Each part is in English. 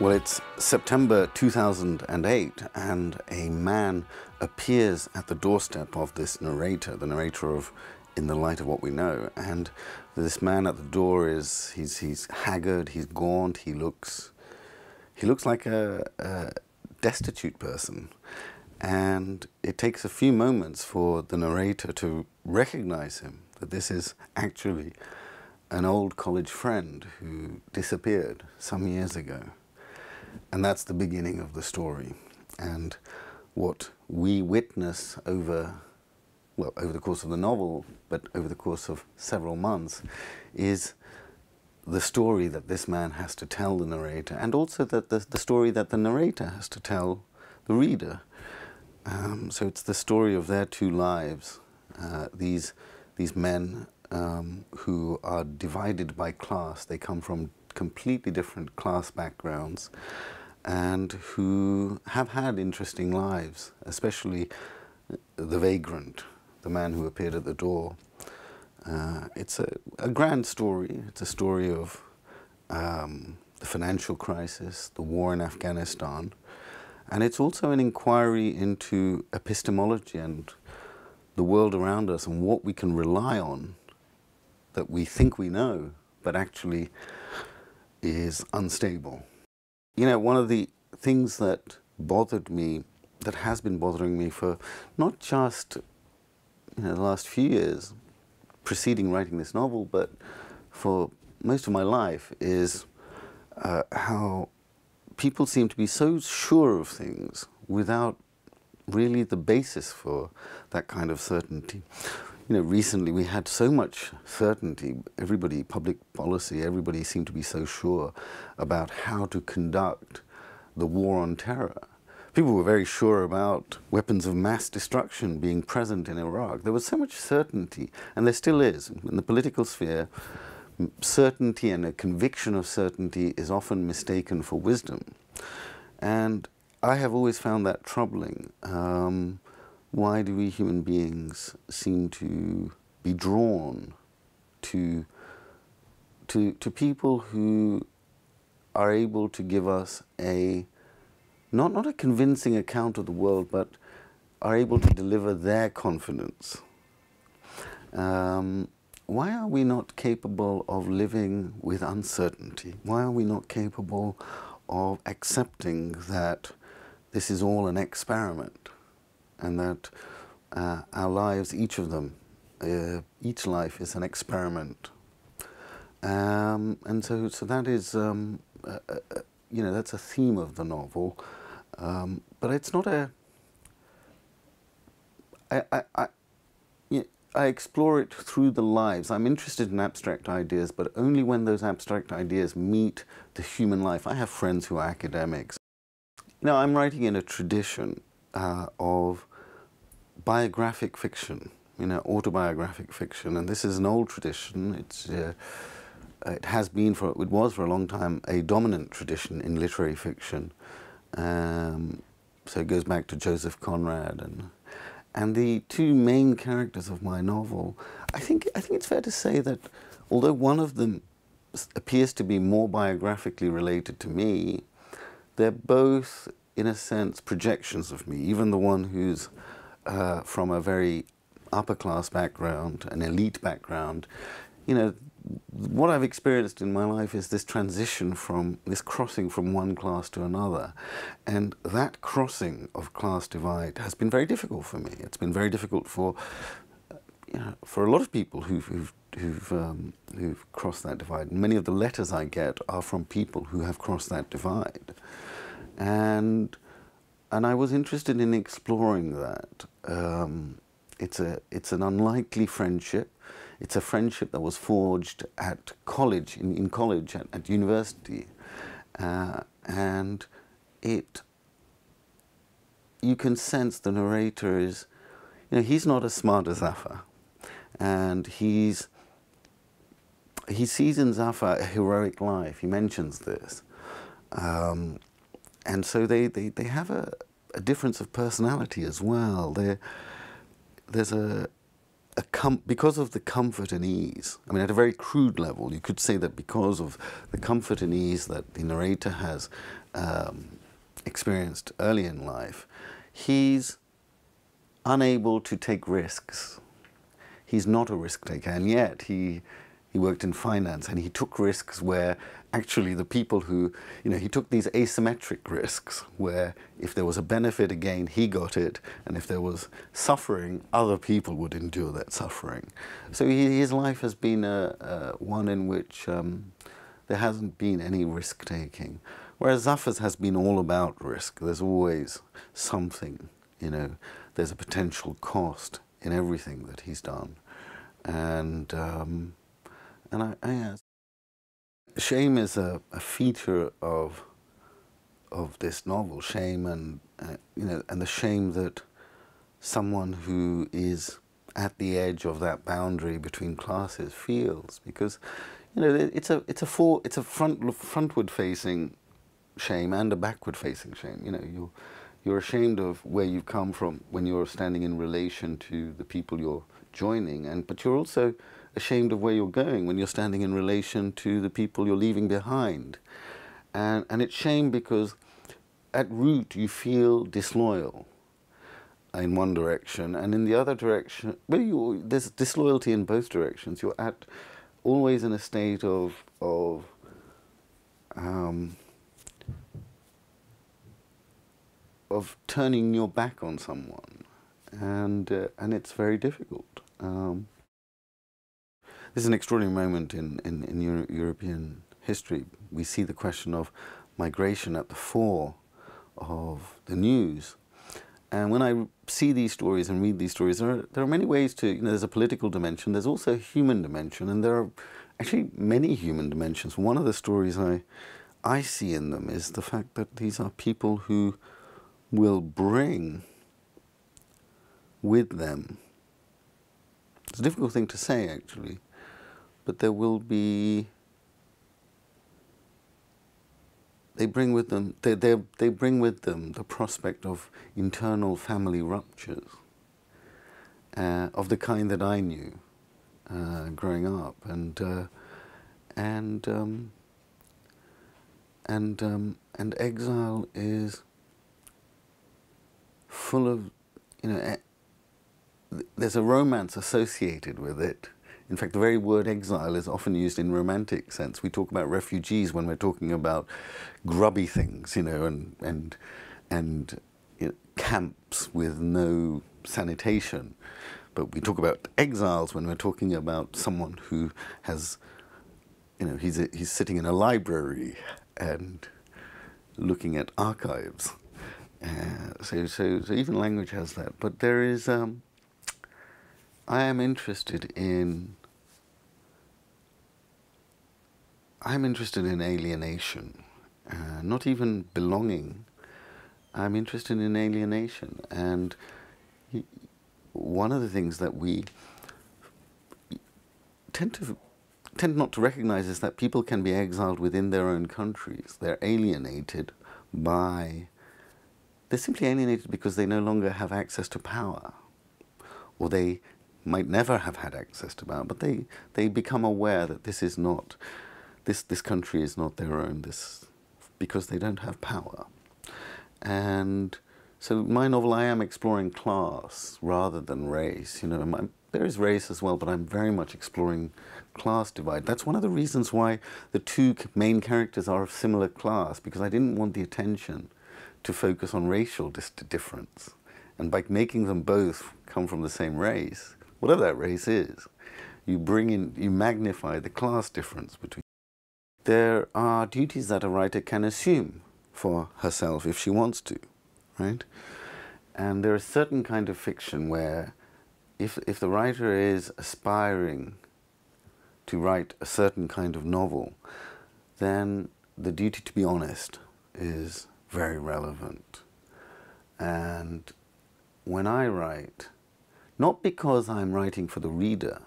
Well, it's September 2008, and a man appears at the doorstep of this narrator, the narrator of In the Light of What We Know. And this man at the door is, he's, he's haggard, he's gaunt, he looks, he looks like a, a destitute person. And it takes a few moments for the narrator to recognize him, that this is actually an old college friend who disappeared some years ago. And that's the beginning of the story. And what we witness over, well, over the course of the novel, but over the course of several months, is the story that this man has to tell the narrator, and also that the, the story that the narrator has to tell the reader. Um, so it's the story of their two lives, uh, these, these men um, who are divided by class. They come from completely different class backgrounds and who have had interesting lives, especially the vagrant, the man who appeared at the door. Uh, it's a, a, grand story. It's a story of um, the financial crisis, the war in Afghanistan, and it's also an inquiry into epistemology and the world around us and what we can rely on that we think we know, but actually is unstable you know, one of the things that bothered me, that has been bothering me for not just you know, the last few years preceding writing this novel, but for most of my life, is uh, how people seem to be so sure of things without really the basis for that kind of certainty you know, recently we had so much certainty. Everybody, public policy, everybody seemed to be so sure about how to conduct the war on terror. People were very sure about weapons of mass destruction being present in Iraq. There was so much certainty, and there still is. In the political sphere, certainty and a conviction of certainty is often mistaken for wisdom. And I have always found that troubling. Um, why do we human beings seem to be drawn to, to, to people who are able to give us a, not, not a convincing account of the world, but are able to deliver their confidence? Um, why are we not capable of living with uncertainty? Why are we not capable of accepting that this is all an experiment? and that uh, our lives, each of them, uh, each life is an experiment. Um, and so, so that is, um, uh, uh, uh you know, that's a theme of the novel. Um, but it's not a. I, I, I, explore it through the lives. I'm interested in abstract ideas, but only when those abstract ideas meet the human life. I have friends who are academics. Now, I'm writing in a tradition uh, of biographic fiction, you know, autobiographic fiction, and this is an old tradition. It's uh, uh, it has been for it was for a long time a dominant tradition in literary fiction. Um, so it goes back to Joseph Conrad and and the two main characters of my novel. I think I think it's fair to say that although one of them appears to be more biographically related to me, they're both in a sense projections of me. Even the one who's uh, from a very upper class background, an elite background, you know, what I've experienced in my life is this transition from this crossing from one class to another. And that crossing of class divide has been very difficult for me. It's been very difficult for you know, for a lot of people who've, who've, who've, um, who've crossed that divide. Many of the letters I get are from people who have crossed that divide. And and I was interested in exploring that. Um, it's a it's an unlikely friendship. It's a friendship that was forged at college in, in college at, at university, uh, and it you can sense the narrator is, you know, he's not as smart as Zafar, and he's he sees in Zafar a heroic life. He mentions this. Um, and so they, they, they have a, a difference of personality as well. They're, there's a, a com- because of the comfort and ease. I mean, at a very crude level, you could say that because of the comfort and ease that the narrator has um, experienced early in life, he's unable to take risks. He's not a risk taker, and yet he he worked in finance and he took risks where actually the people who, you know, he took these asymmetric risks where if there was a benefit again, he got it, and if there was suffering, other people would endure that suffering. So he, his life has been a, a one in which um, there hasn't been any risk taking. Whereas Zafar's has been all about risk. There's always something, you know, there's a potential cost in everything that he's done. And, um, and I, I asked, shame is a, a, feature of of this novel, shame and uh, you know, and the shame that someone who is at the edge of that boundary between classes feels because you know it's a it's a for, it's a front frontward facing shame and a backward facing shame you know you you're ashamed of where you've come from when you're standing in relation to the people you're joining and but you're also ashamed of where you're going when you're standing in relation to the people you're leaving behind. And, and it's shame because at root you feel disloyal in one direction, and in the other direction, well, you, there's disloyalty in both directions. You're at always in a state of, of um, of turning your back on someone, and uh, and it's very difficult. Um, this is an extraordinary moment in, in, in Euro European history. We see the question of migration at the fore of the news. And when I see these stories and read these stories, there are, there are many ways to, you know, there's a political dimension, there's also a human dimension, and there are actually many human dimensions. One of the stories I, I see in them is the fact that these are people who will bring with them. It's a difficult thing to say, actually but there will be they bring with them they, they, they bring with them the prospect of internal family ruptures uh, of the kind that I knew uh, growing up and uh, and um, and um, and exile is full of you know eh, there's a romance associated with it in fact, the very word exile is often used in romantic sense. We talk about refugees when we're talking about grubby things, you know, and and and you know, camps with no sanitation. But we talk about exiles when we're talking about someone who has, you know, he's a, he's sitting in a library and looking at archives. Uh, so, so, so even language has that. But there is, um, I am interested in I'm interested in alienation, uh, not even belonging. I'm interested in alienation. And one of the things that we tend to tend not to recognize is that people can be exiled within their own countries. They're alienated by they're simply alienated because they no longer have access to power. Or they might never have had access to power, but they, they become aware that this is not this, this country is not their own this, because they don't have power. And so my novel, I am exploring class rather than race. You know, my, there is race as well, but I'm very much exploring class divide. That's one of the reasons why the two main characters are of similar class, because I didn't want the attention to focus on racial difference. And by making them both come from the same race, whatever that race is, you bring in, you magnify the class difference between. There are duties that a writer can assume for herself if she wants to, right? And are certain kind of fiction where if, if the writer is aspiring to write a certain kind of novel, then the duty to be honest is very relevant. And when I write, not because I'm writing for the reader,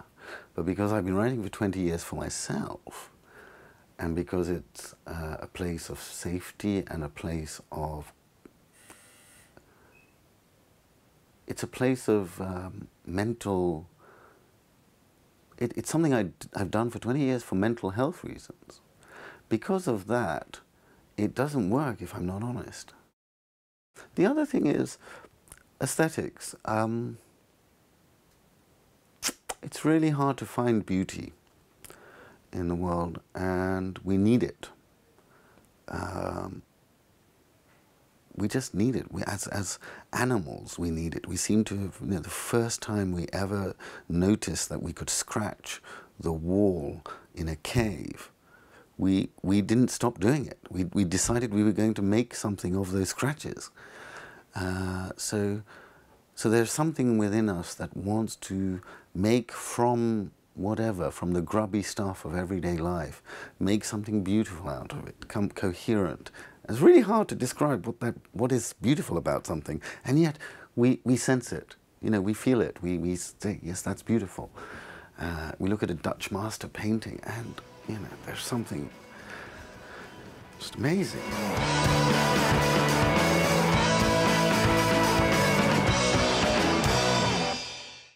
but because I've been writing for 20 years for myself, and because it's uh, a place of safety and a place of it's a place of um, mental it, it's something i d- i've done for 20 years for mental health reasons because of that it doesn't work if i'm not honest the other thing is aesthetics um, it's really hard to find beauty in the world, and we need it. Um, we just need it. We, as, as animals, we need it. We seem to have, you know, the first time we ever noticed that we could scratch the wall in a cave, we, we didn't stop doing it. We, we decided we were going to make something of those scratches. Uh, so, so there's something within us that wants to make from whatever from the grubby stuff of everyday life. Make something beautiful out of it. Come coherent. It's really hard to describe what, that, what is beautiful about something, and yet we, we sense it. You know, we feel it. We, we say, yes, that's beautiful. Uh, we look at a Dutch master painting, and, you know, there's something just amazing.